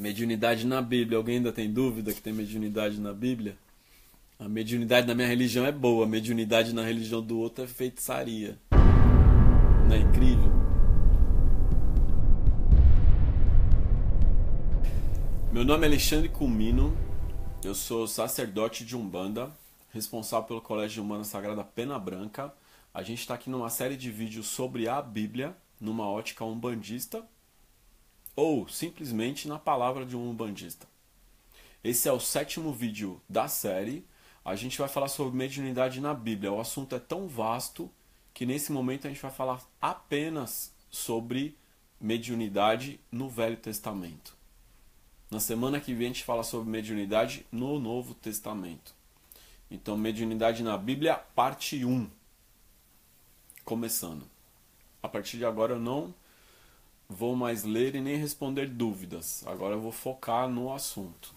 Mediunidade na Bíblia. Alguém ainda tem dúvida que tem mediunidade na Bíblia? A mediunidade na minha religião é boa, a mediunidade na religião do outro é feitiçaria. Não é incrível? Meu nome é Alexandre Culmino, eu sou sacerdote de Umbanda, responsável pelo Colégio Humana Sagrada Pena Branca. A gente está aqui numa série de vídeos sobre a Bíblia, numa ótica umbandista, ou simplesmente na palavra de um umbandista. Esse é o sétimo vídeo da série. A gente vai falar sobre mediunidade na Bíblia. O assunto é tão vasto que nesse momento a gente vai falar apenas sobre mediunidade no Velho Testamento. Na semana que vem a gente fala sobre mediunidade no Novo Testamento. Então, mediunidade na Bíblia, parte 1. Começando. A partir de agora eu não vou mais ler e nem responder dúvidas. Agora eu vou focar no assunto.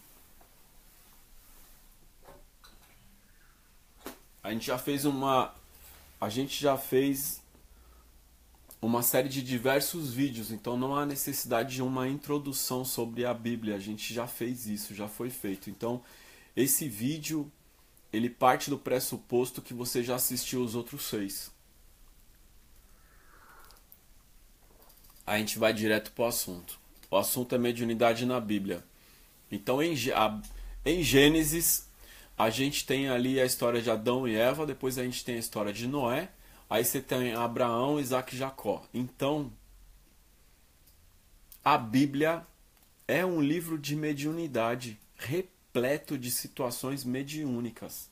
A gente já fez uma a gente já fez uma série de diversos vídeos, então não há necessidade de uma introdução sobre a Bíblia. A gente já fez isso, já foi feito. Então, esse vídeo ele parte do pressuposto que você já assistiu os outros seis. a gente vai direto para o assunto. O assunto é mediunidade na Bíblia. Então, em, a, em Gênesis, a gente tem ali a história de Adão e Eva, depois a gente tem a história de Noé, aí você tem Abraão, Isaac e Jacó. Então, a Bíblia é um livro de mediunidade, repleto de situações mediúnicas.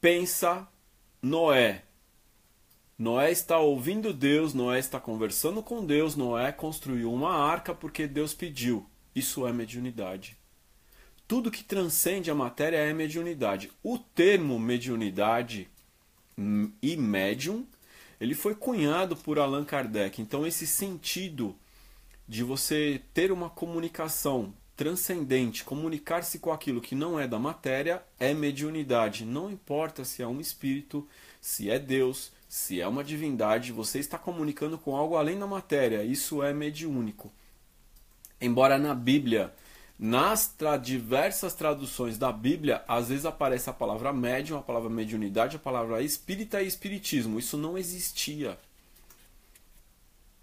Pensa Noé, Noé está ouvindo Deus, Noé está conversando com Deus, Noé construiu uma arca porque Deus pediu. Isso é mediunidade. Tudo que transcende a matéria é mediunidade. O termo mediunidade e médium, ele foi cunhado por Allan Kardec. Então esse sentido de você ter uma comunicação transcendente, comunicar-se com aquilo que não é da matéria, é mediunidade. Não importa se é um espírito, se é Deus, se é uma divindade, você está comunicando com algo além da matéria. Isso é mediúnico. Embora na Bíblia, nas tra diversas traduções da Bíblia, às vezes aparece a palavra médium, a palavra mediunidade, a palavra espírita e espiritismo. Isso não existia.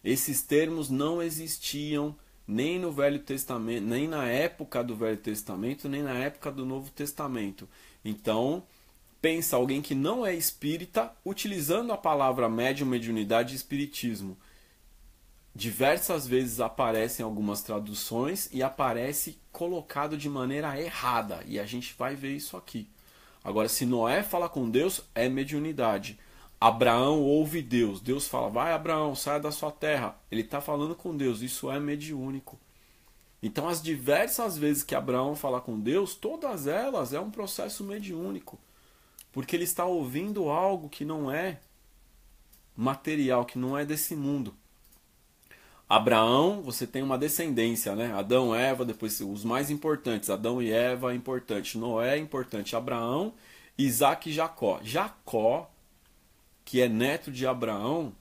Esses termos não existiam nem no Velho Testamento, nem na época do Velho Testamento, nem na época do Novo Testamento. Então, pensa alguém que não é espírita utilizando a palavra médium, mediunidade e espiritismo. Diversas vezes aparecem algumas traduções e aparece colocado de maneira errada, e a gente vai ver isso aqui. Agora, se Noé fala com Deus, é mediunidade. Abraão ouve Deus. Deus fala, vai Abraão, saia da sua terra. Ele está falando com Deus, isso é mediúnico. Então, as diversas vezes que Abraão fala com Deus, todas elas é um processo mediúnico porque ele está ouvindo algo que não é material, que não é desse mundo. Abraão, você tem uma descendência, né? Adão, Eva, depois os mais importantes. Adão e Eva é importante. Noé é importante. Abraão, Isaac e Jacó. Jacó, que é neto de Abraão,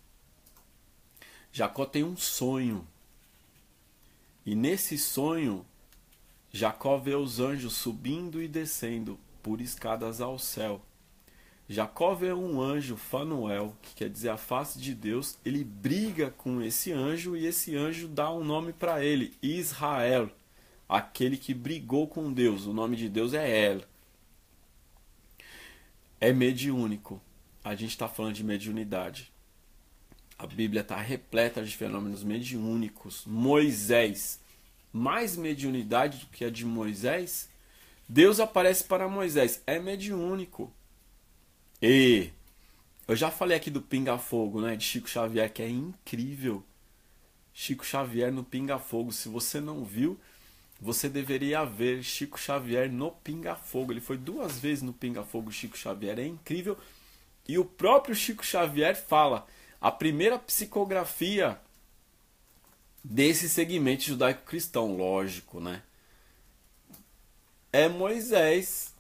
Jacó tem um sonho. E nesse sonho, Jacó vê os anjos subindo e descendo por escadas ao céu. Jacó vê um anjo, Fanuel, que quer dizer a face de Deus, ele briga com esse anjo e esse anjo dá um nome para ele, Israel, aquele que brigou com Deus. O nome de Deus é El. É mediúnico. A gente está falando de mediunidade. A Bíblia está repleta de fenômenos mediúnicos. Moisés, mais mediunidade do que a de Moisés. Deus aparece para Moisés, é mediúnico. E eu já falei aqui do Pinga Fogo, né? De Chico Xavier, que é incrível. Chico Xavier no Pinga Fogo. Se você não viu, você deveria ver Chico Xavier no Pinga Fogo. Ele foi duas vezes no Pinga Fogo, Chico Xavier. É incrível. E o próprio Chico Xavier fala: a primeira psicografia desse segmento judaico-cristão, lógico, né? É Moisés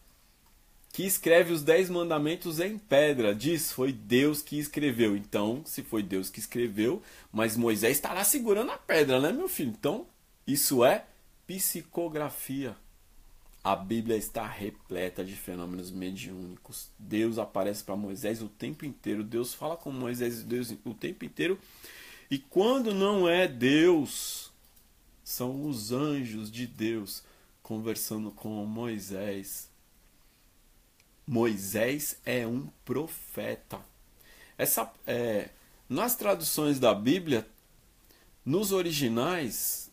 que escreve os dez mandamentos em pedra. Diz, foi Deus que escreveu. Então, se foi Deus que escreveu, mas Moisés está lá segurando a pedra, né, meu filho? Então, isso é psicografia. A Bíblia está repleta de fenômenos mediúnicos. Deus aparece para Moisés o tempo inteiro. Deus fala com Moisés Deus o tempo inteiro. E quando não é Deus, são os anjos de Deus conversando com Moisés Moisés é um profeta. Essa, é, nas traduções da Bíblia, nos originais,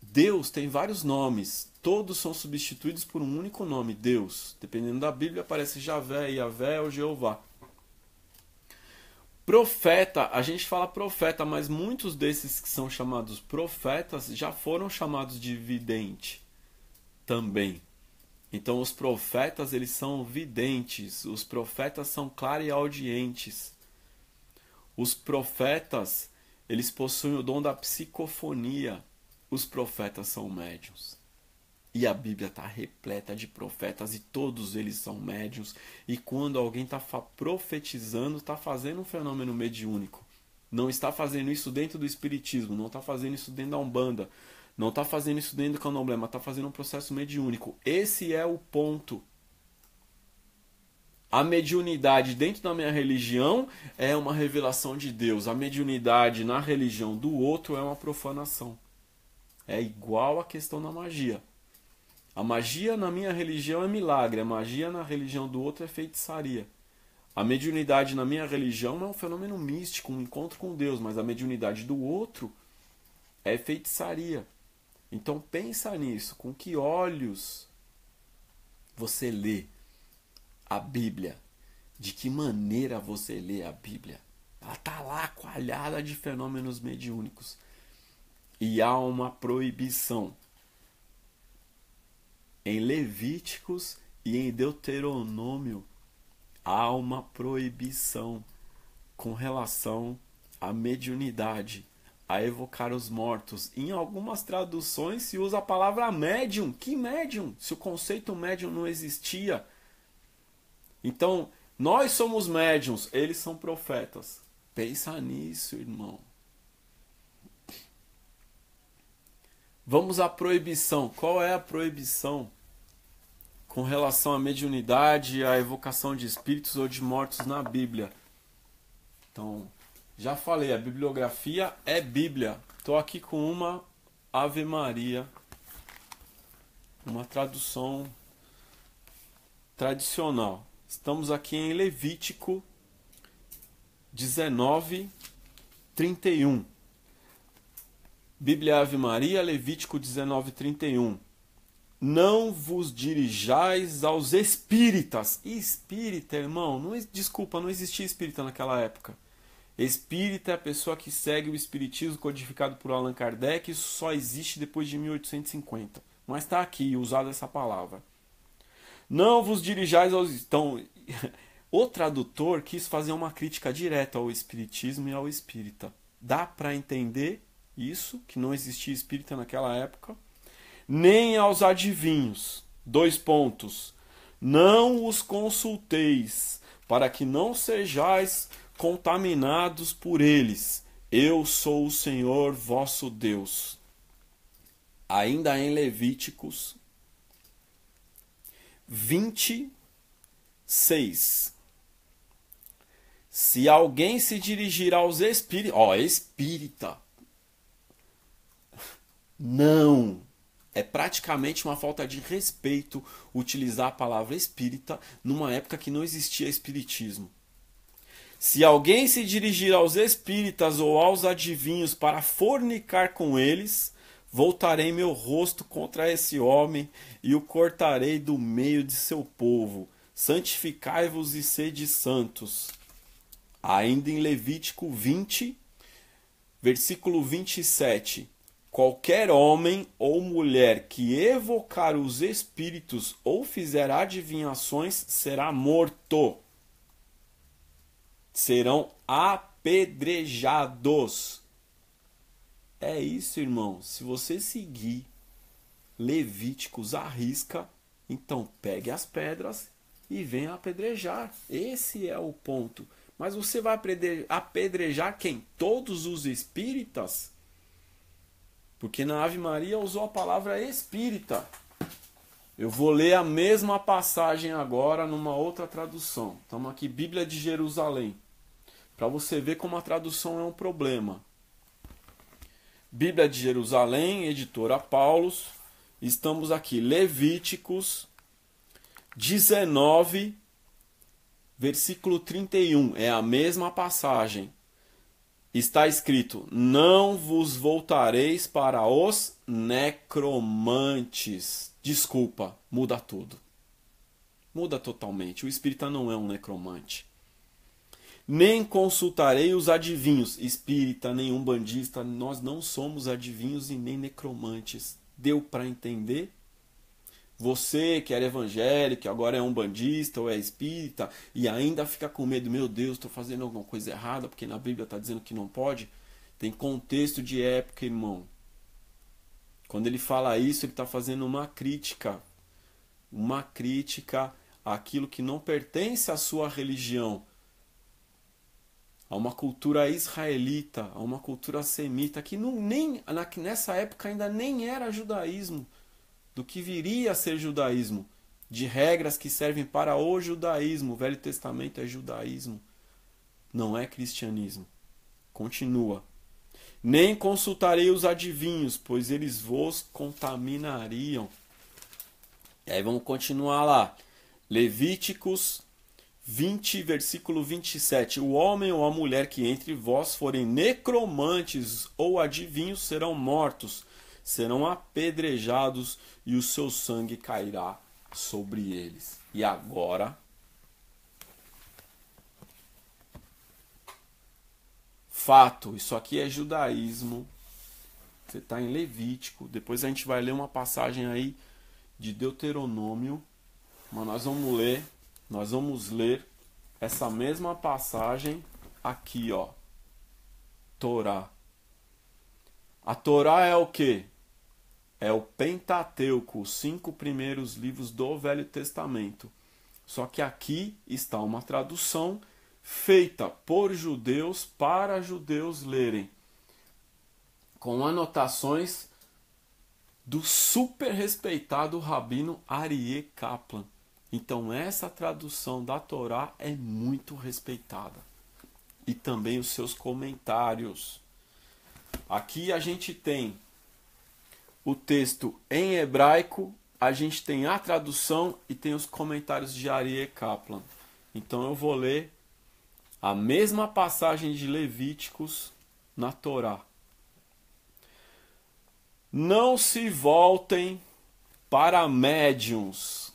Deus tem vários nomes. Todos são substituídos por um único nome, Deus. Dependendo da Bíblia, aparece Javé, Iavé ou Jeová. Profeta, a gente fala profeta, mas muitos desses que são chamados profetas já foram chamados de vidente também. Então os profetas eles são videntes, os profetas são clareaudientes. Os profetas eles possuem o dom da psicofonia. Os profetas são médiums. E a Bíblia está repleta de profetas e todos eles são médiums. E quando alguém está profetizando, está fazendo um fenômeno mediúnico. Não está fazendo isso dentro do Espiritismo, não está fazendo isso dentro da Umbanda, não está fazendo isso dentro do candomblé, mas está fazendo um processo mediúnico. Esse é o ponto. A mediunidade dentro da minha religião é uma revelação de Deus. A mediunidade na religião do outro é uma profanação. É igual a questão da magia. A magia na minha religião é milagre, a magia na religião do outro é feitiçaria. A mediunidade na minha religião é um fenômeno místico, um encontro com Deus, mas a mediunidade do outro é feitiçaria. Então pensa nisso, com que olhos você lê a Bíblia? De que maneira você lê a Bíblia? Ela está lá coalhada de fenômenos mediúnicos. E há uma proibição em Levíticos e em Deuteronômio há uma proibição com relação à mediunidade a evocar os mortos. Em algumas traduções se usa a palavra médium. Que médium? Se o conceito médium não existia. Então, nós somos médiums, eles são profetas. Pensa nisso, irmão. Vamos à proibição. Qual é a proibição com relação à mediunidade, à evocação de espíritos ou de mortos na Bíblia? Então, já falei, a bibliografia é Bíblia. Estou aqui com uma Ave Maria, uma tradução tradicional. Estamos aqui em Levítico 19, 31. Bíblia Ave Maria, Levítico 19, 31. Não vos dirijais aos espíritas. espírita, irmão, não, desculpa, não existia espírita naquela época Espírita é a pessoa que segue o espiritismo codificado por Allan Kardec, isso só existe depois de 1850. Mas está aqui, usada essa palavra. Não vos dirijais aos. Então, o tradutor quis fazer uma crítica direta ao espiritismo e ao espírita. Dá para entender isso, que não existia espírita naquela época, nem aos adivinhos. Dois pontos. Não os consulteis, para que não sejais contaminados por eles. Eu sou o Senhor vosso Deus. Ainda em Levíticos 26. Se alguém se dirigir aos espíritos, ó, espírita. Não. É praticamente uma falta de respeito utilizar a palavra espírita numa época que não existia espiritismo. Se alguém se dirigir aos espíritas ou aos adivinhos para fornicar com eles, voltarei meu rosto contra esse homem e o cortarei do meio de seu povo. Santificai-vos e sede santos. Ainda em Levítico 20, versículo 27. Qualquer homem ou mulher que evocar os espíritos ou fizer adivinhações será morto serão apedrejados. É isso, irmão. Se você seguir Levíticos risca então pegue as pedras e venha apedrejar. Esse é o ponto. Mas você vai apedrejar quem? Todos os espíritas? Porque na Ave Maria usou a palavra espírita. Eu vou ler a mesma passagem agora numa outra tradução. Estamos aqui, Bíblia de Jerusalém para você ver como a tradução é um problema. Bíblia de Jerusalém, editora Paulus. Estamos aqui, Levíticos 19, versículo 31. É a mesma passagem. Está escrito: Não vos voltareis para os necromantes. Desculpa, muda tudo. Muda totalmente. O espírita não é um necromante nem consultarei os adivinhos. Espírita, nenhum bandista, nós não somos adivinhos e nem necromantes. Deu para entender? Você que era evangélico, agora é um bandista ou é espírita e ainda fica com medo, meu Deus, estou fazendo alguma coisa errada porque na Bíblia está dizendo que não pode. Tem contexto de época, irmão. Quando ele fala isso, ele está fazendo uma crítica. Uma crítica àquilo que não pertence à sua religião a uma cultura israelita, a uma cultura semita, que não, nem, na, nessa época ainda nem era judaísmo, do que viria a ser judaísmo, de regras que servem para o judaísmo. O Velho Testamento é judaísmo, não é cristianismo. Continua. Nem consultarei os adivinhos, pois eles vos contaminariam. E aí vamos continuar lá. Levíticos 20, versículo 27. O homem ou a mulher que entre vós forem necromantes ou adivinhos serão mortos, serão apedrejados e o seu sangue cairá sobre eles. E agora. Fato, isso aqui é judaísmo. Você está em Levítico. Depois a gente vai ler uma passagem aí de Deuteronômio. Mas nós vamos ler nós vamos ler essa mesma passagem aqui, ó. Torá. A Torá é o que? É o Pentateuco, os cinco primeiros livros do Velho Testamento. Só que aqui está uma tradução feita por judeus para judeus lerem, com anotações do super respeitado rabino Arie Kaplan. Então, essa tradução da Torá é muito respeitada. E também os seus comentários. Aqui a gente tem o texto em hebraico, a gente tem a tradução e tem os comentários de Arie Kaplan. Então eu vou ler a mesma passagem de Levíticos na Torá. Não se voltem para médiums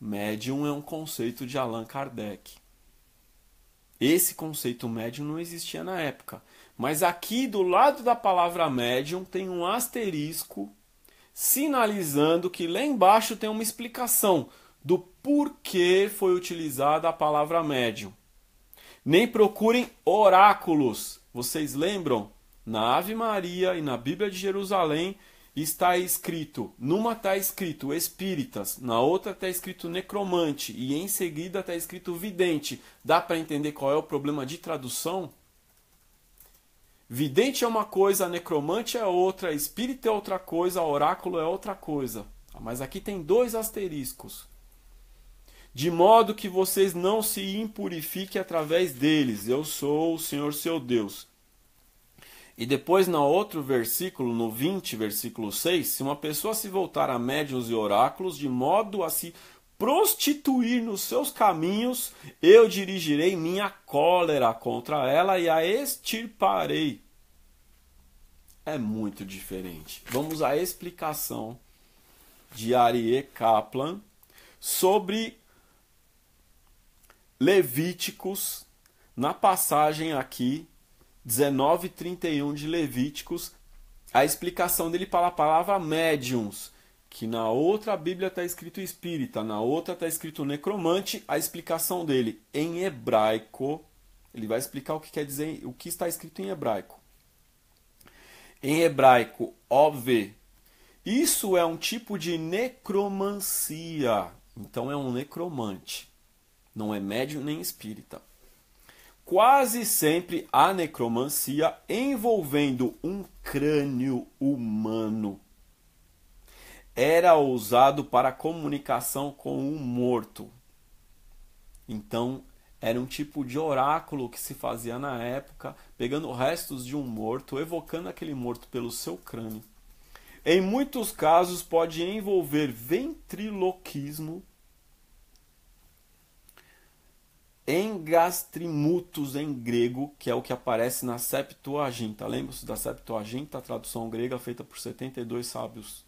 Médium é um conceito de Allan Kardec. Esse conceito médium não existia na época. Mas aqui do lado da palavra médium tem um asterisco sinalizando que lá embaixo tem uma explicação do porquê foi utilizada a palavra médium. Nem procurem oráculos. Vocês lembram? Na Ave Maria e na Bíblia de Jerusalém está escrito, numa está escrito espíritas, na outra está escrito necromante e em seguida está escrito vidente. Dá para entender qual é o problema de tradução? Vidente é uma coisa, necromante é outra, espírito é outra coisa, oráculo é outra coisa. Ah, mas aqui tem dois asteriscos. De modo que vocês não se impurifiquem através deles. Eu sou o Senhor seu Deus. E depois, no outro versículo, no 20, versículo 6, se uma pessoa se voltar a médiuns e oráculos, de modo a se prostituir nos seus caminhos, eu dirigirei minha cólera contra ela e a extirparei. É muito diferente. Vamos à explicação de Arie Kaplan sobre Levíticos na passagem aqui 19 e 31 de Levíticos, a explicação dele para a palavra médiums, que na outra Bíblia está escrito espírita, na outra está escrito necromante, a explicação dele em hebraico, ele vai explicar o que quer dizer, o que está escrito em hebraico. Em hebraico, OV, isso é um tipo de necromancia. Então é um necromante. Não é médium nem espírita quase sempre a necromancia envolvendo um crânio humano. Era usado para comunicação com um morto. Então, era um tipo de oráculo que se fazia na época, pegando restos de um morto, evocando aquele morto pelo seu crânio. Em muitos casos, pode envolver ventriloquismo engastrimutos em grego, que é o que aparece na Septuaginta. Lembra-se da Septuaginta, a tradução grega feita por 72 sábios.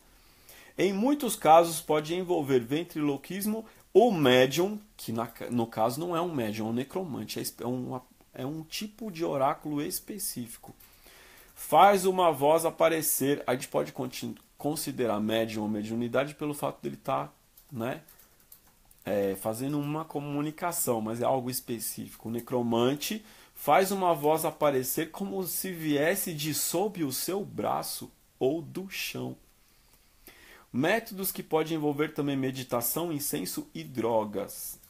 Em muitos casos pode envolver ventriloquismo ou médium, que na, no caso não é um médium, é um necromante, é, é uma, é um tipo de oráculo específico. Faz uma voz aparecer, a gente pode considerar médium ou mediunidade pelo fato dele estar, tá, né? é, fazendo uma comunicação, mas é algo específico. O necromante faz uma voz aparecer como se viesse de sob o seu braço ou do chão. Métodos que podem envolver também meditação, incenso e drogas.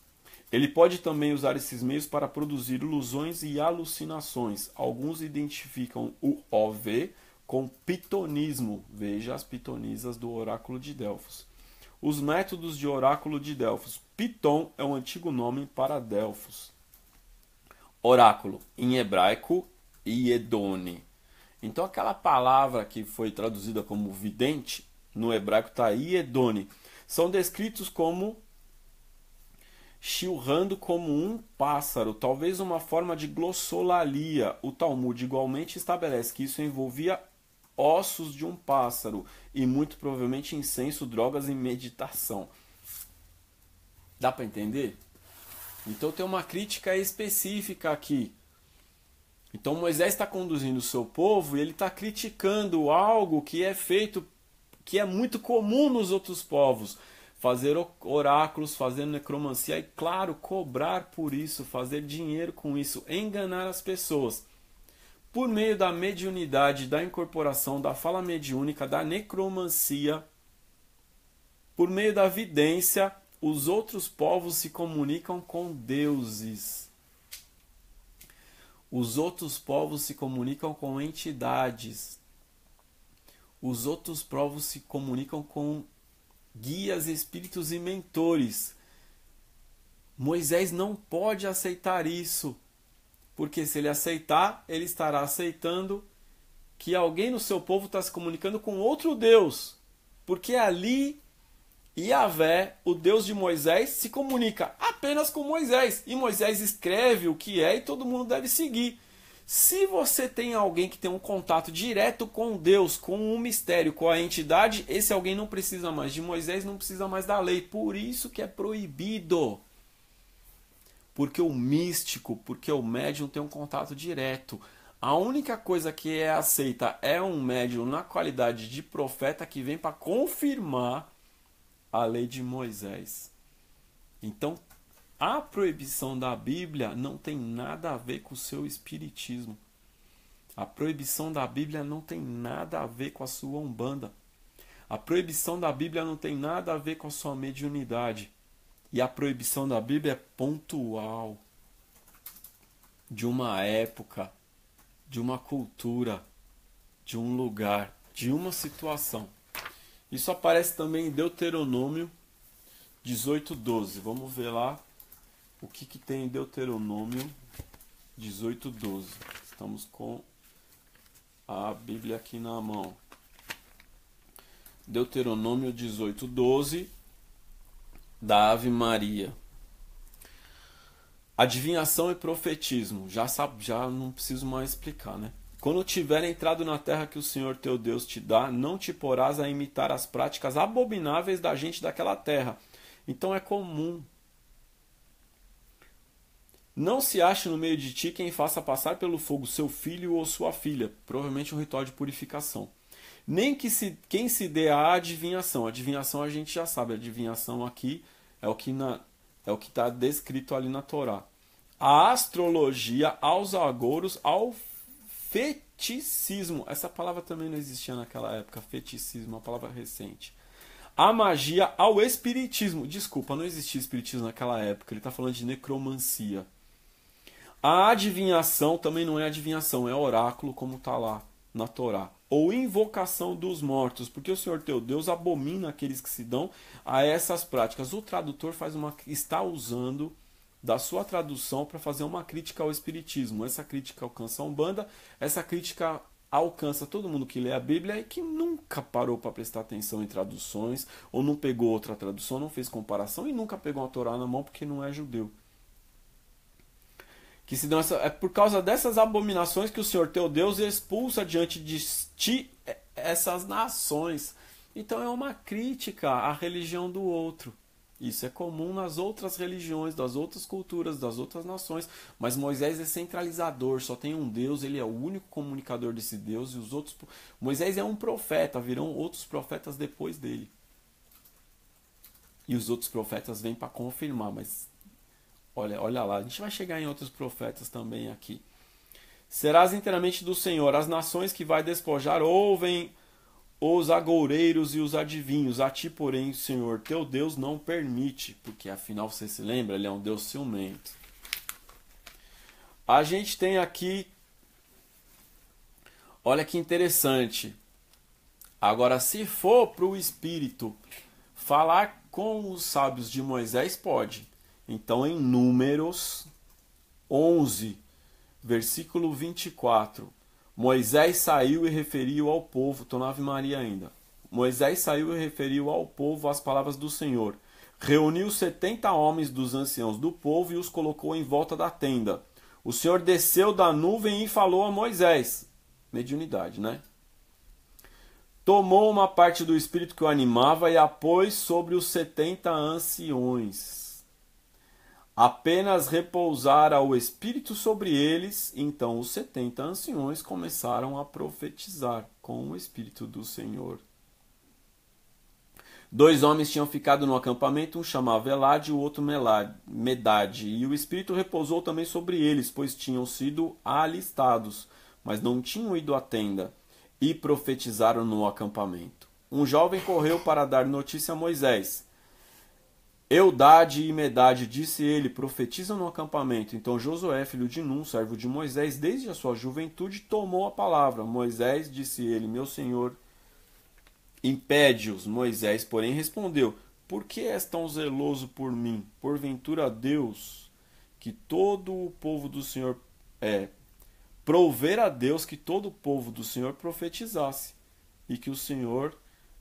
Ele pode também usar esses meios para produzir ilusões e alucinações. Alguns identificam o OV com pitonismo, veja as pitonisas do oráculo de Delfos, os métodos de oráculo de Delfos. Piton é um antigo nome para Delfos. Oráculo, em hebraico, Iedone. Então aquela palavra que foi traduzida como vidente, no hebraico está Iedone. São descritos como chilrando como um pássaro, talvez uma forma de glossolalia. O Talmud igualmente estabelece que isso envolvia ossos de um pássaro e muito provavelmente incenso, drogas e meditação. Dá para entender? Então tem uma crítica específica aqui. Então Moisés está conduzindo o seu povo e ele está criticando algo que é feito, que é muito comum nos outros povos. Fazer oráculos, fazer necromancia e, claro, cobrar por isso, fazer dinheiro com isso, enganar as pessoas por meio da mediunidade, da incorporação, da fala mediúnica, da necromancia, por meio da vidência, os outros povos se comunicam com deuses. Os outros povos se comunicam com entidades. Os outros povos se comunicam com guias, espíritos e mentores. Moisés não pode aceitar isso porque se ele aceitar, ele estará aceitando que alguém no seu povo está se comunicando com outro Deus, porque ali Yahvé, o Deus de Moisés, se comunica apenas com Moisés. E Moisés escreve o que é e todo mundo deve seguir. Se você tem alguém que tem um contato direto com Deus, com um mistério, com a entidade, esse alguém não precisa mais de Moisés, não precisa mais da lei. Por isso que é proibido porque o místico, porque o médium tem um contato direto. A única coisa que é aceita é um médium na qualidade de profeta que vem para confirmar a lei de Moisés. Então, a proibição da Bíblia não tem nada a ver com o seu espiritismo. A proibição da Bíblia não tem nada a ver com a sua umbanda. A proibição da Bíblia não tem nada a ver com a sua mediunidade. E a proibição da Bíblia é pontual de uma época, de uma cultura, de um lugar, de uma situação. Isso aparece também em Deuteronômio 18:12. Vamos ver lá o que, que tem em Deuteronômio 18:12. Estamos com a Bíblia aqui na mão. Deuteronômio 18:12 da Ave Maria. Adivinhação e profetismo. Já sabe, já não preciso mais explicar, né? Quando tiver entrado na terra que o Senhor teu Deus te dá, não te porás a imitar as práticas abomináveis da gente daquela terra. Então é comum. Não se ache no meio de ti quem faça passar pelo fogo seu filho ou sua filha, provavelmente um ritual de purificação. Nem que se, quem se dê a adivinhação. Adivinhação a gente já sabe, adivinhação aqui é o que na, é o que está descrito ali na Torá. A astrologia aos agouros, ao feticismo. Essa palavra também não existia naquela época, feticismo, é uma palavra recente. A magia ao espiritismo. Desculpa, não existia espiritismo naquela época. Ele está falando de necromancia. A adivinhação também não é adivinhação, é oráculo, como está lá na Torá ou invocação dos mortos, porque o Senhor teu Deus abomina aqueles que se dão a essas práticas. O tradutor faz uma está usando da sua tradução para fazer uma crítica ao espiritismo. Essa crítica alcança a Umbanda, essa crítica alcança todo mundo que lê a Bíblia e que nunca parou para prestar atenção em traduções, ou não pegou outra tradução, não fez comparação e nunca pegou a Torá na mão porque não é judeu que se dão essa, é por causa dessas abominações que o Senhor teu Deus expulsa diante de ti é, essas nações. Então é uma crítica à religião do outro. Isso é comum nas outras religiões, das outras culturas, das outras nações, mas Moisés é centralizador, só tem um Deus, ele é o único comunicador desse Deus e os outros Moisés é um profeta, virão outros profetas depois dele. E os outros profetas vêm para confirmar, mas Olha, olha lá, a gente vai chegar em outros profetas também aqui. Serás inteiramente do Senhor. As nações que vai despojar ouvem os agoureiros e os adivinhos. A ti, porém, o Senhor teu Deus não permite, porque afinal você se lembra, ele é um Deus ciumento. A gente tem aqui. Olha que interessante. Agora, se for para o Espírito falar com os sábios de Moisés, pode. Então, em Números 11, versículo 24, Moisés saiu e referiu ao povo, estou na Ave Maria ainda. Moisés saiu e referiu ao povo as palavras do Senhor. Reuniu setenta homens dos anciãos do povo e os colocou em volta da tenda. O Senhor desceu da nuvem e falou a Moisés. Mediunidade, né? Tomou uma parte do espírito que o animava e a pôs sobre os setenta anciões. Apenas repousara o Espírito sobre eles, então os setenta anciões começaram a profetizar com o Espírito do Senhor. Dois homens tinham ficado no acampamento, um chamava Elade e o outro Medade, e o Espírito repousou também sobre eles, pois tinham sido alistados, mas não tinham ido à tenda, e profetizaram no acampamento. Um jovem correu para dar notícia a Moisés Eudade e Medade, disse ele, profetizam no acampamento. Então Josué, filho de Nun, servo de Moisés, desde a sua juventude, tomou a palavra. Moisés, disse ele, meu senhor, impede-os. Moisés, porém, respondeu: Por que és tão zeloso por mim? Porventura, Deus, que todo o povo do Senhor é. Prover a Deus que todo o povo do Senhor profetizasse e que o Senhor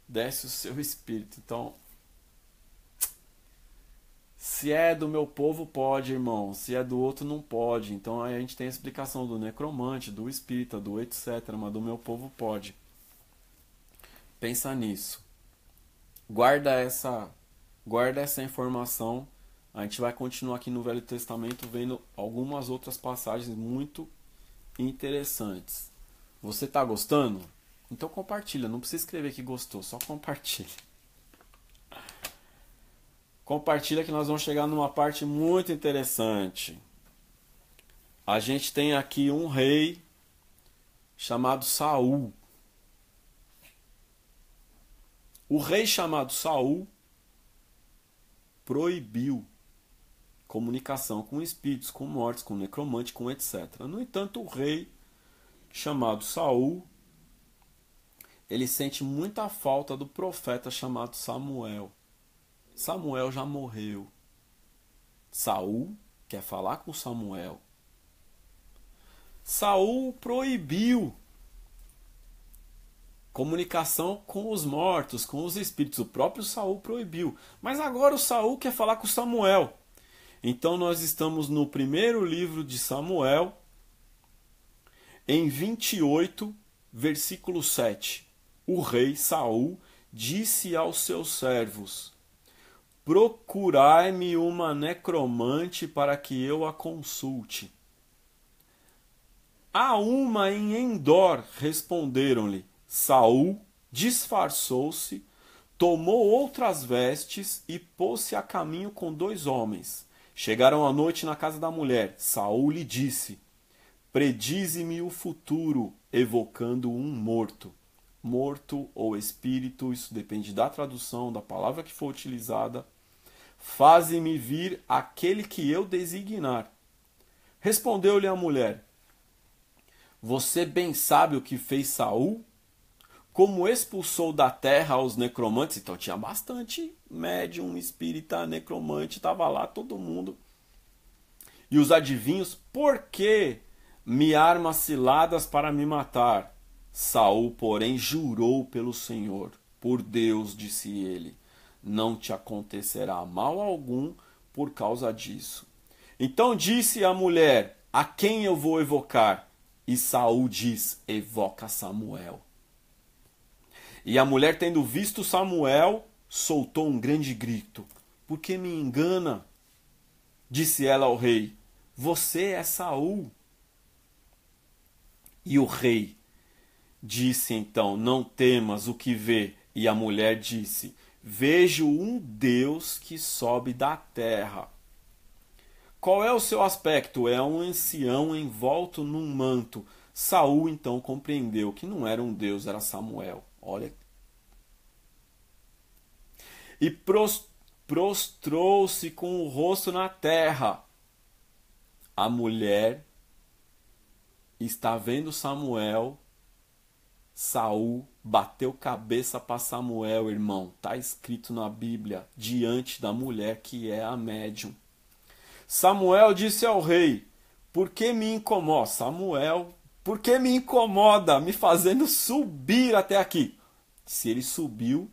desse o seu espírito. Então, se é do meu povo, pode, irmão. Se é do outro, não pode. Então aí a gente tem a explicação do necromante, do espírita, do etc. Mas do meu povo, pode. Pensa nisso. Guarda essa, guarda essa informação. A gente vai continuar aqui no Velho Testamento vendo algumas outras passagens muito interessantes. Você está gostando? Então compartilha. Não precisa escrever que gostou, só compartilha. Compartilha que nós vamos chegar numa parte muito interessante. A gente tem aqui um rei chamado Saul. O rei chamado Saul proibiu comunicação com espíritos, com mortos, com necromante, com etc. No entanto, o rei chamado Saul ele sente muita falta do profeta chamado Samuel. Samuel já morreu. Saul quer falar com Samuel. Saul proibiu comunicação com os mortos, com os espíritos. O próprio Saul proibiu. Mas agora o Saul quer falar com Samuel. Então nós estamos no primeiro livro de Samuel, em 28, versículo 7. O rei Saul disse aos seus servos: Procurai-me uma necromante para que eu a consulte. Há uma em Endor, responderam-lhe. Saul disfarçou-se, tomou outras vestes e pôs-se a caminho com dois homens. Chegaram à noite na casa da mulher. Saul lhe disse: Predize-me o futuro, evocando um morto. Morto ou espírito, isso depende da tradução, da palavra que for utilizada. Faze-me vir aquele que eu designar. Respondeu-lhe a mulher: Você bem sabe o que fez Saul? Como expulsou da terra os necromantes? Então tinha bastante médium, espírita, necromante, estava lá todo mundo. E os adivinhos, por que me arma ciladas para me matar? Saul, porém, jurou pelo Senhor. Por Deus, disse ele, não te acontecerá mal algum por causa disso. Então disse a mulher: A quem eu vou evocar? E Saul diz: Evoca Samuel. E a mulher, tendo visto Samuel, soltou um grande grito: Por que me engana? Disse ela ao rei: Você é Saul. E o rei disse então: Não temas o que vê. E a mulher disse: Vejo um Deus que sobe da terra. Qual é o seu aspecto? É um ancião envolto num manto. Saul então compreendeu que não era um Deus, era Samuel. Olha. E prostrou-se com o rosto na terra. A mulher está vendo Samuel, Saul bateu cabeça para Samuel, irmão. Está escrito na Bíblia, diante da mulher que é a médium. Samuel disse ao rei: Por que me incomoda? Samuel, por que me incomoda me fazendo subir até aqui? Se ele subiu,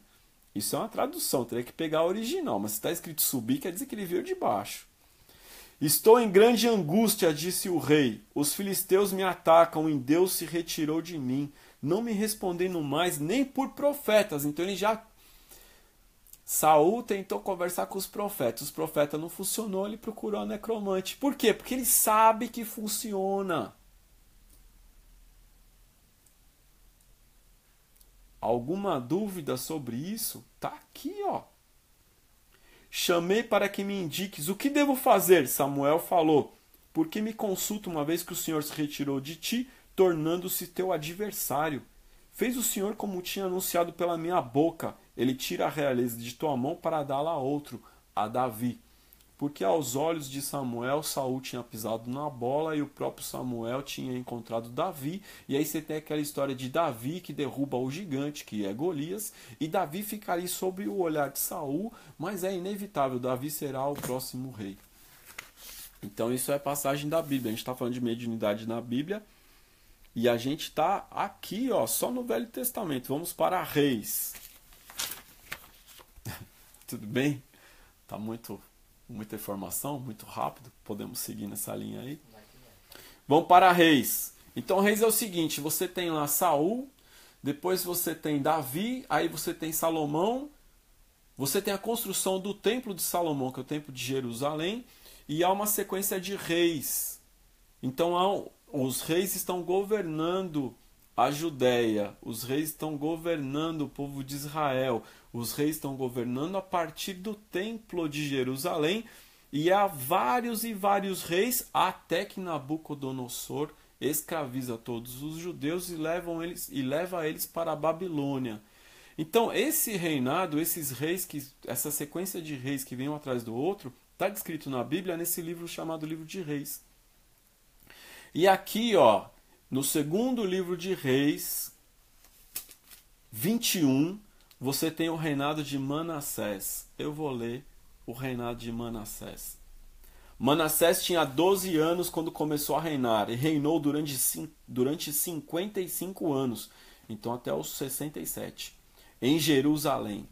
isso é uma tradução, teria que pegar a original, mas se está escrito subir, quer dizer que ele veio de baixo. Estou em grande angústia, disse o rei. Os filisteus me atacam e Deus se retirou de mim não me respondendo mais nem por profetas. Então ele já Saul tentou conversar com os profetas. Os profetas não funcionou, ele procurou a necromante. Por quê? Porque ele sabe que funciona. Alguma dúvida sobre isso? Tá aqui, ó. Chamei para que me indiques o que devo fazer, Samuel falou. Por que me consulta uma vez que o Senhor se retirou de ti tornando-se teu adversário. Fez o Senhor como tinha anunciado pela minha boca. Ele tira a realeza de tua mão para dá-la a outro, a Davi. Porque aos olhos de Samuel, Saul tinha pisado na bola e o próprio Samuel tinha encontrado Davi. E aí você tem aquela história de Davi que derruba o gigante, que é Golias, e Davi ficaria sob o olhar de Saul, mas é inevitável, Davi será o próximo rei. Então isso é passagem da Bíblia. A gente está falando de mediunidade na Bíblia. E a gente está aqui, ó, só no Velho Testamento. Vamos para Reis. Tudo bem? Tá muito muita informação, muito rápido. Podemos seguir nessa linha aí. Vamos para Reis. Então Reis é o seguinte, você tem lá Saul, depois você tem Davi, aí você tem Salomão, você tem a construção do Templo de Salomão, que é o Templo de Jerusalém, e há uma sequência de reis. Então há os reis estão governando a Judéia, os reis estão governando o povo de Israel, os reis estão governando a partir do templo de Jerusalém, e há vários e vários reis, até que Nabucodonosor escraviza todos os judeus e, levam eles, e leva eles para a Babilônia. Então, esse reinado, esses reis, que, essa sequência de reis que vem um atrás do outro, está descrito na Bíblia nesse livro chamado Livro de Reis. E aqui, ó, no segundo livro de Reis, 21, você tem o reinado de Manassés. Eu vou ler o reinado de Manassés. Manassés tinha 12 anos quando começou a reinar e reinou durante, durante 55 anos, então até os 67, em Jerusalém.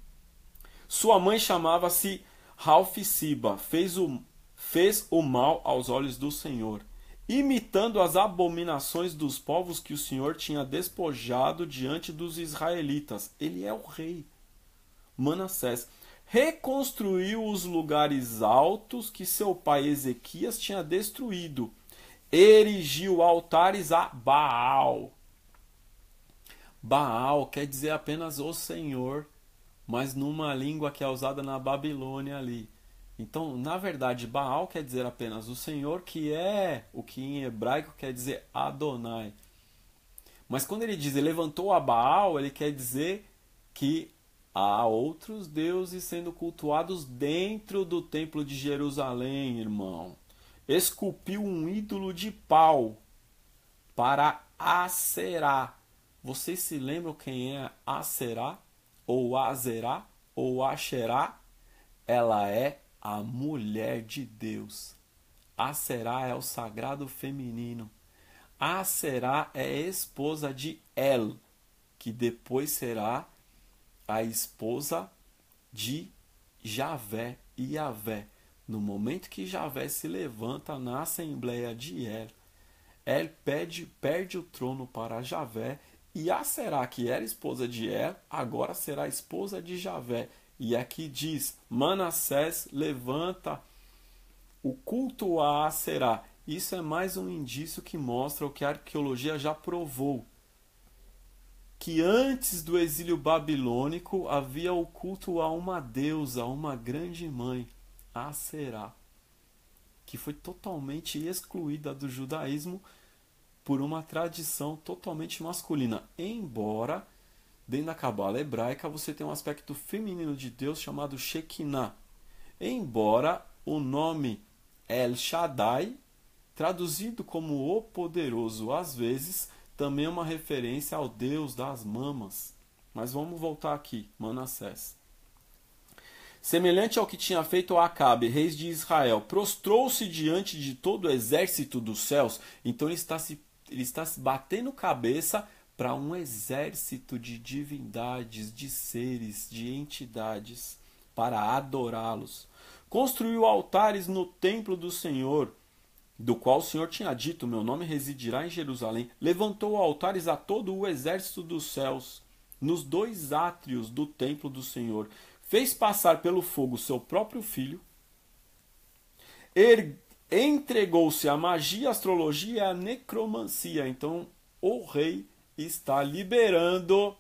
Sua mãe chamava-se Ralph Siba, fez o, fez o mal aos olhos do Senhor imitando as abominações dos povos que o Senhor tinha despojado diante dos israelitas. Ele é o rei. Manassés reconstruiu os lugares altos que seu pai Ezequias tinha destruído. Erigiu altares a Baal. Baal quer dizer apenas o Senhor, mas numa língua que é usada na Babilônia ali. Então, na verdade, Baal quer dizer apenas o Senhor, que é o que em hebraico quer dizer Adonai. Mas quando ele diz levantou a Baal, ele quer dizer que há outros deuses sendo cultuados dentro do templo de Jerusalém, irmão. Esculpiu um ídolo de pau para Aserá. Vocês se lembram quem é Aserá? Ou Azerá? Ou Asherá? Ela é a mulher de Deus. A Será é o sagrado feminino. A Será é esposa de El, que depois será a esposa de Javé e Javé. No momento que Javé se levanta na assembleia de El, El pede, perde o trono para Javé e a Será, que era esposa de Er, agora será esposa de Javé. E aqui é diz: Manassés levanta o culto a Será. Isso é mais um indício que mostra o que a arqueologia já provou: que antes do exílio babilônico havia o culto a uma deusa, a uma grande mãe, a Será, que foi totalmente excluída do judaísmo por uma tradição totalmente masculina, embora dentro da cabala hebraica você tenha um aspecto feminino de Deus chamado Shekinah. Embora o nome El Shaddai, traduzido como o poderoso às vezes, também é uma referência ao Deus das mamas. Mas vamos voltar aqui, Manassés. Semelhante ao que tinha feito Acabe, rei de Israel, prostrou-se diante de todo o exército dos céus. Então ele está se ele está batendo cabeça para um exército de divindades, de seres, de entidades para adorá-los. Construiu altares no templo do Senhor, do qual o Senhor tinha dito: Meu nome residirá em Jerusalém. Levantou altares a todo o exército dos céus, nos dois átrios do templo do Senhor. Fez passar pelo fogo seu próprio filho. Ergueu entregou-se à magia, astrologia e à necromancia. Então, o rei está liberando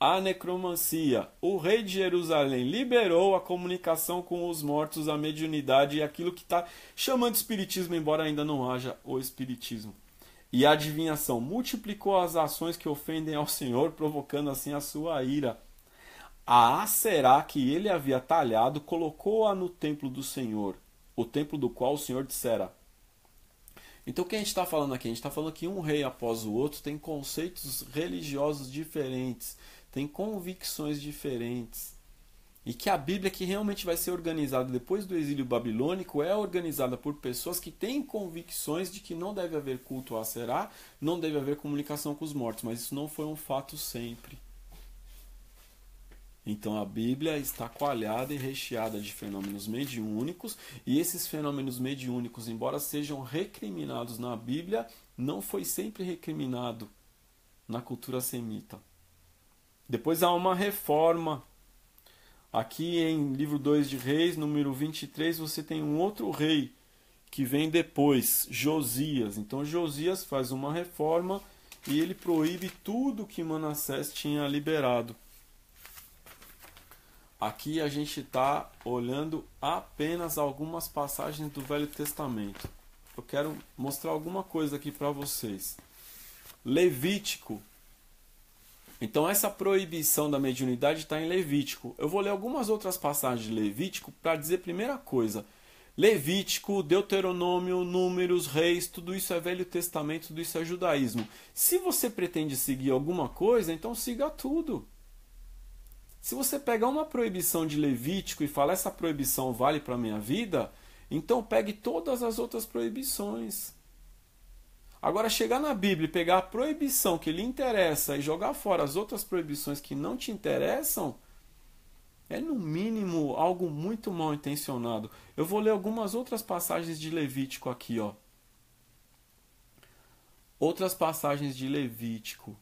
a necromancia. O rei de Jerusalém liberou a comunicação com os mortos, a mediunidade e aquilo que está chamando de espiritismo, embora ainda não haja o espiritismo. E a adivinhação multiplicou as ações que ofendem ao Senhor, provocando assim a sua ira. A será que ele havia talhado, colocou-a no templo do Senhor o templo do qual o Senhor dissera. Então, o que a gente está falando aqui? A gente está falando que um rei após o outro tem conceitos religiosos diferentes, tem convicções diferentes. E que a Bíblia, que realmente vai ser organizada depois do exílio babilônico, é organizada por pessoas que têm convicções de que não deve haver culto a Será, não deve haver comunicação com os mortos. Mas isso não foi um fato sempre. Então a Bíblia está coalhada e recheada de fenômenos mediúnicos, e esses fenômenos mediúnicos, embora sejam recriminados na Bíblia, não foi sempre recriminado na cultura semita. Depois há uma reforma. Aqui em livro 2 de Reis, número 23, você tem um outro rei que vem depois, Josias. Então Josias faz uma reforma e ele proíbe tudo que Manassés tinha liberado. Aqui a gente está olhando apenas algumas passagens do Velho Testamento. Eu quero mostrar alguma coisa aqui para vocês. Levítico. Então, essa proibição da mediunidade está em Levítico. Eu vou ler algumas outras passagens de Levítico para dizer, primeira coisa, Levítico, Deuteronômio, Números, Reis, tudo isso é Velho Testamento, tudo isso é judaísmo. Se você pretende seguir alguma coisa, então siga tudo. Se você pegar uma proibição de Levítico e falar essa proibição vale para a minha vida, então pegue todas as outras proibições. Agora, chegar na Bíblia e pegar a proibição que lhe interessa e jogar fora as outras proibições que não te interessam, é no mínimo algo muito mal intencionado. Eu vou ler algumas outras passagens de Levítico aqui, ó. Outras passagens de Levítico.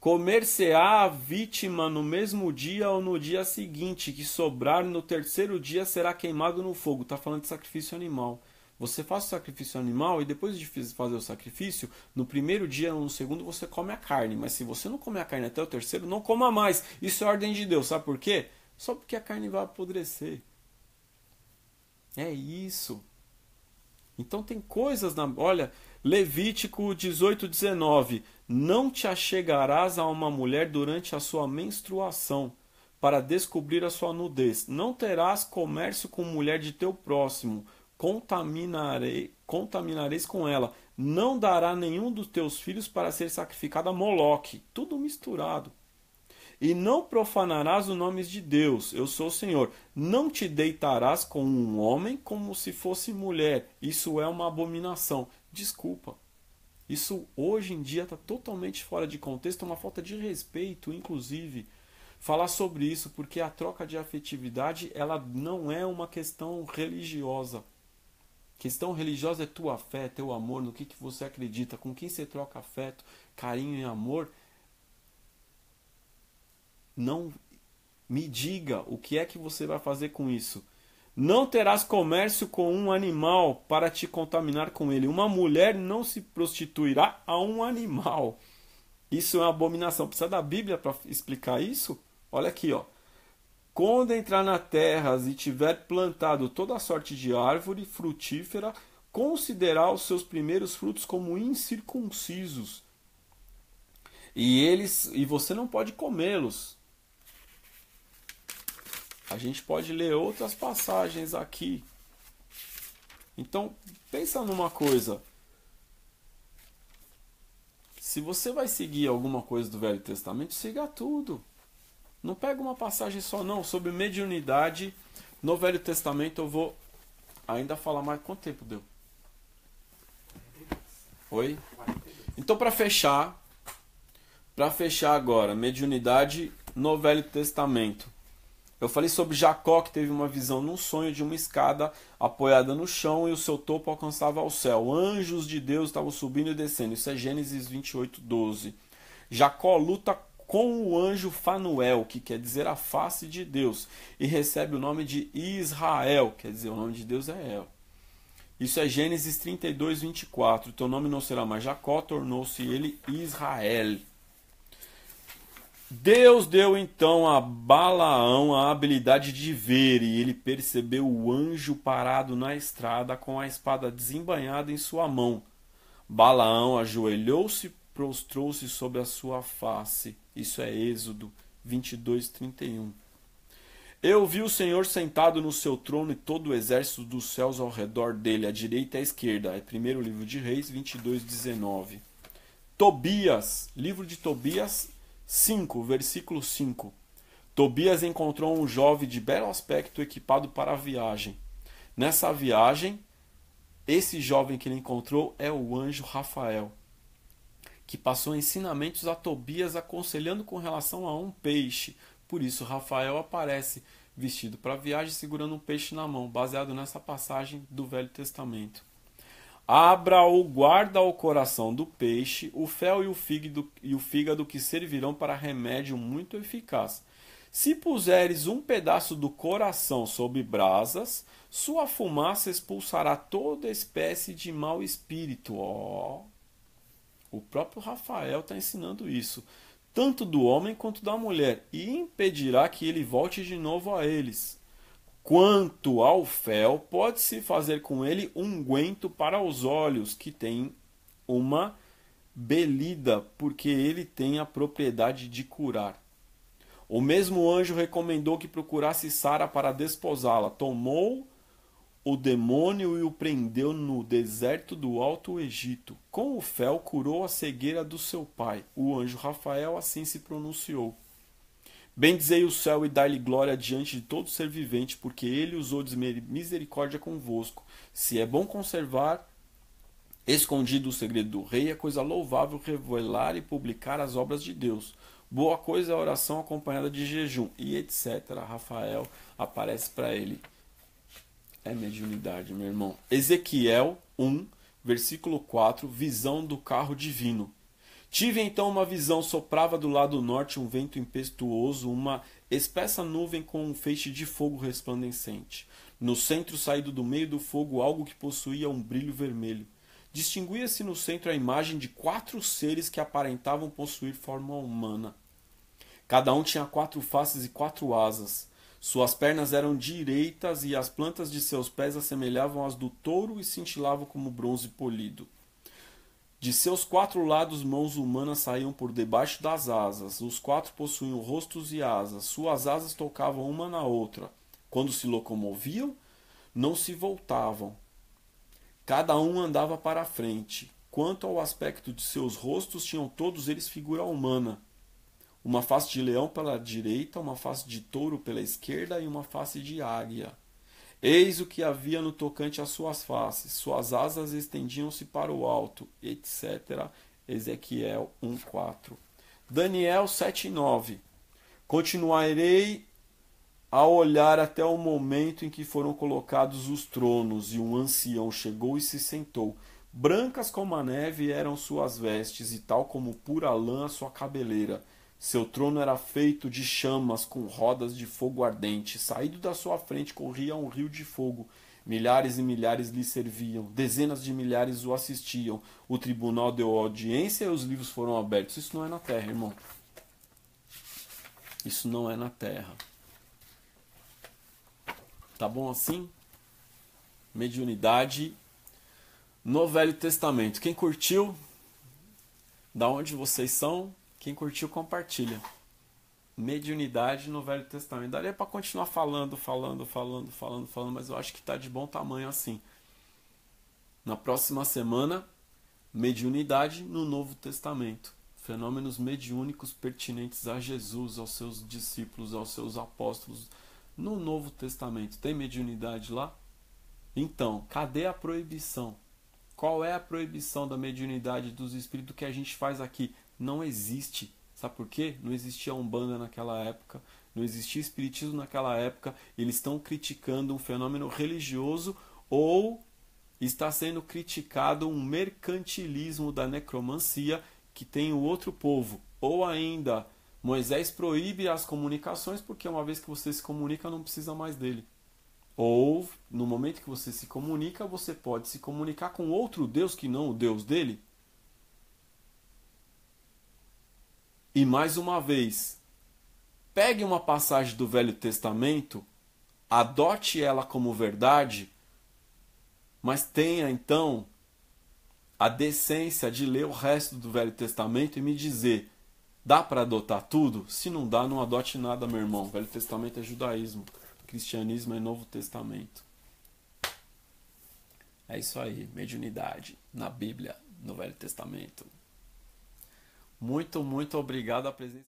Comer-se-á a vítima no mesmo dia ou no dia seguinte, que sobrar no terceiro dia será queimado no fogo. Está falando de sacrifício animal. Você faz o sacrifício animal e depois de fazer o sacrifício, no primeiro dia ou no segundo você come a carne. Mas se você não comer a carne até o terceiro, não coma mais. Isso é ordem de Deus. Sabe por quê? Só porque a carne vai apodrecer. É isso. Então tem coisas na. Olha, Levítico 18, 19. Não te achegarás a uma mulher durante a sua menstruação, para descobrir a sua nudez. Não terás comércio com mulher de teu próximo. Contaminarei, contaminareis com ela. Não dará nenhum dos teus filhos para ser sacrificado a Moloque. Tudo misturado. E não profanarás o nome de Deus, eu sou o Senhor. Não te deitarás com um homem como se fosse mulher, isso é uma abominação. Desculpa. Isso hoje em dia está totalmente fora de contexto, é uma falta de respeito, inclusive falar sobre isso, porque a troca de afetividade ela não é uma questão religiosa. Questão religiosa é tua fé, teu amor, no que, que você acredita, com quem você troca afeto, carinho e amor, não me diga o que é que você vai fazer com isso. Não terás comércio com um animal para te contaminar com ele. Uma mulher não se prostituirá a um animal. Isso é uma abominação. Precisa da Bíblia para explicar isso? Olha aqui, ó. Quando entrar na terra e tiver plantado toda sorte de árvore frutífera, considerar os seus primeiros frutos como incircuncisos. E eles e você não pode comê-los. A gente pode ler outras passagens aqui. Então, pensa numa coisa. Se você vai seguir alguma coisa do Velho Testamento, siga tudo. Não pega uma passagem só não sobre mediunidade no Velho Testamento. Eu vou ainda falar mais quanto tempo deu. Oi? Então para fechar, para fechar agora, mediunidade no Velho Testamento. Eu falei sobre Jacó que teve uma visão num sonho de uma escada apoiada no chão e o seu topo alcançava o céu. Anjos de Deus estavam subindo e descendo. Isso é Gênesis 28, 12. Jacó luta com o anjo Fanuel, que quer dizer a face de Deus, e recebe o nome de Israel, quer dizer, o nome de Deus é El. Isso é Gênesis 32, 24. Teu nome não será mais Jacó, tornou-se ele Israel. Deus deu então a Balaão a habilidade de ver, e ele percebeu o anjo parado na estrada com a espada desembanhada em sua mão. Balaão ajoelhou-se e prostrou-se sobre a sua face. Isso é Êxodo 22, 31. Eu vi o Senhor sentado no seu trono e todo o exército dos céus ao redor dele, à direita e à esquerda. É primeiro livro de Reis 22, 19. Tobias, livro de Tobias 5, versículo 5. Tobias encontrou um jovem de belo aspecto equipado para a viagem. Nessa viagem, esse jovem que ele encontrou é o anjo Rafael, que passou ensinamentos a Tobias aconselhando com relação a um peixe. Por isso, Rafael aparece vestido para a viagem segurando um peixe na mão, baseado nessa passagem do Velho Testamento. Abra ou guarda o coração do peixe, o fel e o, fígado, e o fígado que servirão para remédio muito eficaz. Se puseres um pedaço do coração sob brasas, sua fumaça expulsará toda espécie de mau espírito. Oh. O próprio Rafael está ensinando isso, tanto do homem quanto da mulher, e impedirá que ele volte de novo a eles. Quanto ao fel, pode-se fazer com ele unguento um para os olhos, que tem uma belida, porque ele tem a propriedade de curar. O mesmo anjo recomendou que procurasse Sara para desposá-la. Tomou o demônio e o prendeu no deserto do Alto Egito. Com o fel curou a cegueira do seu pai. O anjo Rafael assim se pronunciou. Bendizei o céu e dai-lhe glória diante de todo ser vivente, porque ele usou de misericórdia convosco. Se é bom conservar escondido o segredo do rei, é coisa louvável revelar e publicar as obras de Deus. Boa coisa é a oração acompanhada de jejum, e etc. Rafael aparece para ele. É mediunidade, meu irmão. Ezequiel 1, versículo 4, visão do carro divino. Tive então uma visão, soprava do lado norte um vento impetuoso, uma espessa nuvem com um feixe de fogo resplandecente. No centro, saído do meio do fogo, algo que possuía um brilho vermelho. Distinguia-se no centro a imagem de quatro seres que aparentavam possuir forma humana. Cada um tinha quatro faces e quatro asas. Suas pernas eram direitas e as plantas de seus pés assemelhavam às do touro e cintilavam como bronze polido. De seus quatro lados, mãos humanas saíam por debaixo das asas. Os quatro possuíam rostos e asas. Suas asas tocavam uma na outra. Quando se locomoviam, não se voltavam. Cada um andava para a frente. Quanto ao aspecto de seus rostos, tinham todos eles figura humana. Uma face de leão pela direita, uma face de touro pela esquerda e uma face de águia. Eis o que havia no tocante às suas faces, suas asas estendiam-se para o alto, etc. Ezequiel 1:4. Daniel 7:9. Continuarei a olhar até o momento em que foram colocados os tronos e um ancião chegou e se sentou. Brancas como a neve eram suas vestes e tal como pura lã a sua cabeleira. Seu trono era feito de chamas com rodas de fogo ardente. Saído da sua frente corria um rio de fogo. Milhares e milhares lhe serviam, dezenas de milhares o assistiam. O tribunal deu audiência e os livros foram abertos. Isso não é na terra, irmão. Isso não é na terra. Tá bom assim? Mediunidade no Velho Testamento. Quem curtiu? Da onde vocês são? Quem curtiu, compartilha. Mediunidade no Velho Testamento. Daria para continuar falando, falando, falando, falando, falando, mas eu acho que tá de bom tamanho assim. Na próxima semana, mediunidade no Novo Testamento. Fenômenos mediúnicos pertinentes a Jesus, aos seus discípulos, aos seus apóstolos. No Novo Testamento, tem mediunidade lá? Então, cadê a proibição? Qual é a proibição da mediunidade dos espíritos que a gente faz aqui? não existe. Sabe por quê? Não existia Umbanda naquela época, não existia Espiritismo naquela época. Eles estão criticando um fenômeno religioso ou está sendo criticado um mercantilismo da necromancia que tem o outro povo. Ou ainda, Moisés proíbe as comunicações porque uma vez que você se comunica não precisa mais dele. Ou no momento que você se comunica, você pode se comunicar com outro Deus que não o Deus dele. E mais uma vez, pegue uma passagem do Velho Testamento, adote ela como verdade, mas tenha então a decência de ler o resto do Velho Testamento e me dizer: dá para adotar tudo? Se não dá, não adote nada, meu irmão. O Velho Testamento é judaísmo, cristianismo é Novo Testamento. É isso aí, mediunidade na Bíblia, no Velho Testamento. Muito, muito obrigado à presença.